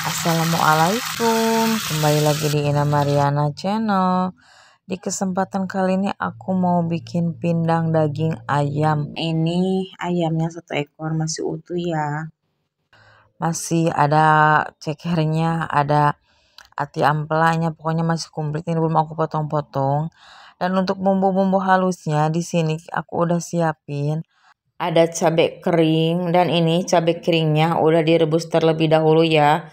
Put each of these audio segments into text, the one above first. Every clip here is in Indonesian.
Assalamualaikum Kembali lagi di Ina Mariana Channel Di kesempatan kali ini aku mau bikin pindang daging ayam Ini ayamnya satu ekor masih utuh ya Masih ada cekernya, ada ati ampelanya Pokoknya masih komplit ini belum aku potong-potong Dan untuk bumbu-bumbu halusnya di sini aku udah siapin ada cabai kering dan ini cabai keringnya udah direbus terlebih dahulu ya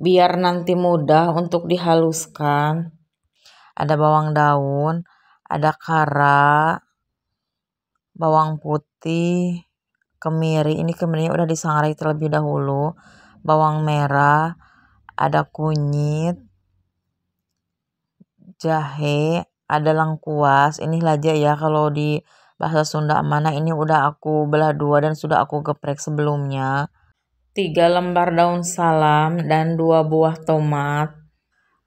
biar nanti mudah untuk dihaluskan. Ada bawang daun, ada kara, bawang putih, kemiri. Ini kemiri udah disangrai terlebih dahulu. Bawang merah, ada kunyit, jahe, ada lengkuas. Ini aja ya kalau di bahasa Sunda mana ini udah aku belah dua dan sudah aku geprek sebelumnya. 3 lembar daun salam dan 2 buah tomat.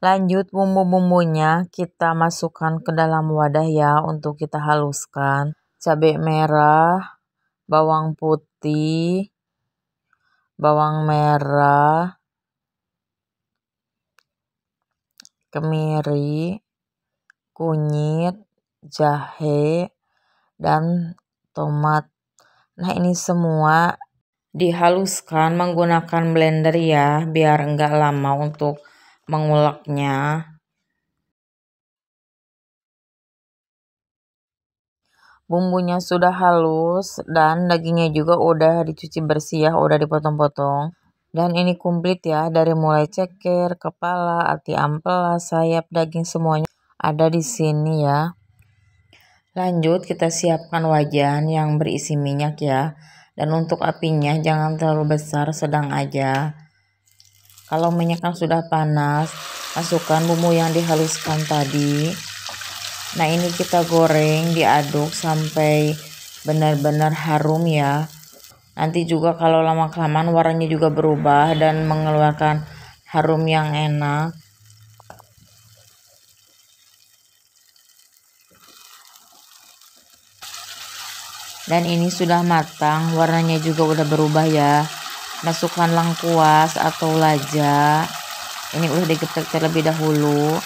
Lanjut bumbu-bumbunya kita masukkan ke dalam wadah ya untuk kita haluskan. Cabai merah, bawang putih, bawang merah, kemiri, kunyit, jahe, dan tomat. Nah ini semua dihaluskan menggunakan blender ya biar enggak lama untuk menguleknya bumbunya sudah halus dan dagingnya juga udah dicuci bersih ya udah dipotong-potong dan ini komplit ya dari mulai ceker, kepala, ati ampela, sayap, daging semuanya ada di sini ya. Lanjut kita siapkan wajan yang berisi minyak ya dan untuk apinya jangan terlalu besar sedang aja kalau minyaknya sudah panas masukkan bumbu yang dihaluskan tadi nah ini kita goreng diaduk sampai benar-benar harum ya nanti juga kalau lama kelamaan warnanya juga berubah dan mengeluarkan harum yang enak Dan ini sudah matang, warnanya juga udah berubah ya. Masukkan lengkuas atau laja. Ini udah digeprek terlebih dahulu.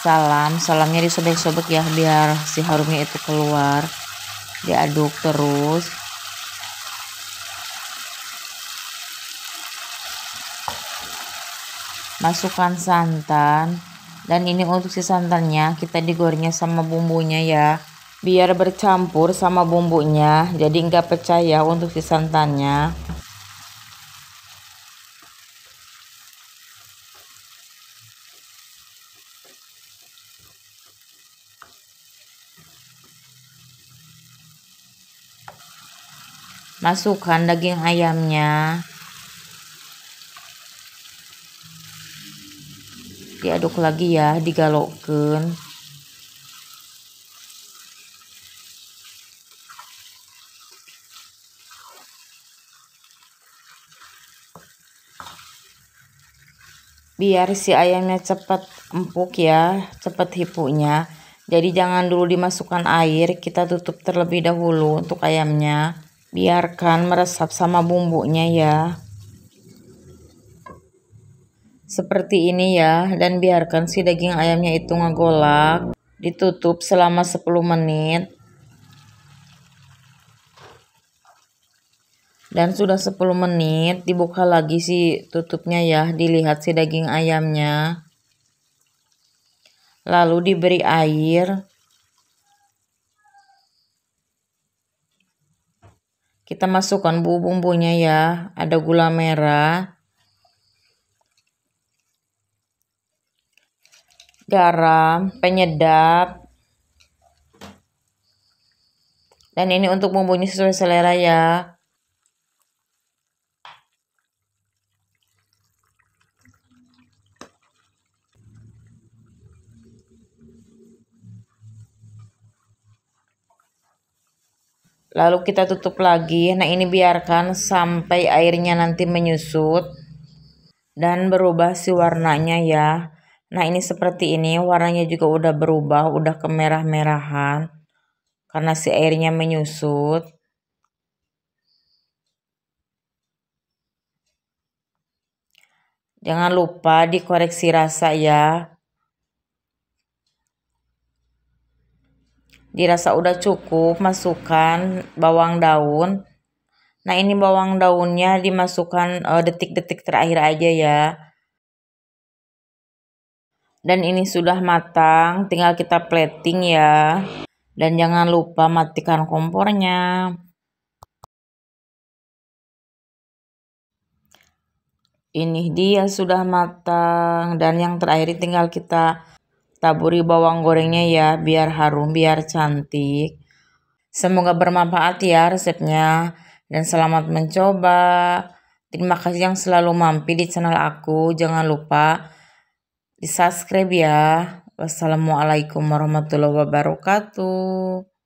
Salam, salamnya disobek-sobek ya biar si harumnya itu keluar. Diaduk terus. Masukkan santan dan ini untuk si santannya kita digorengnya sama bumbunya ya biar bercampur sama bumbunya jadi enggak pecah ya untuk si santannya masukkan daging ayamnya diaduk lagi ya digalokkan biar si ayamnya cepat empuk ya cepat hipunya jadi jangan dulu dimasukkan air kita tutup terlebih dahulu untuk ayamnya biarkan meresap sama bumbunya ya seperti ini ya dan biarkan si daging ayamnya itu ngegolak ditutup selama 10 menit dan sudah 10 menit dibuka lagi si tutupnya ya dilihat si daging ayamnya lalu diberi air kita masukkan bumbu-bumbunya ya ada gula merah garam penyedap dan ini untuk bumbunya sesuai selera ya lalu kita tutup lagi nah ini biarkan sampai airnya nanti menyusut dan berubah si warnanya ya nah ini seperti ini warnanya juga udah berubah udah kemerah-merahan karena si airnya menyusut jangan lupa dikoreksi rasa ya dirasa udah cukup masukkan bawang daun nah ini bawang daunnya dimasukkan eh, detik-detik uh, terakhir aja ya dan ini sudah matang tinggal kita plating ya dan jangan lupa matikan kompornya ini dia sudah matang dan yang terakhir tinggal kita Taburi bawang gorengnya ya biar harum, biar cantik. Semoga bermanfaat ya resepnya dan selamat mencoba. Terima kasih yang selalu mampir di channel aku. Jangan lupa di subscribe ya. Wassalamualaikum warahmatullahi wabarakatuh.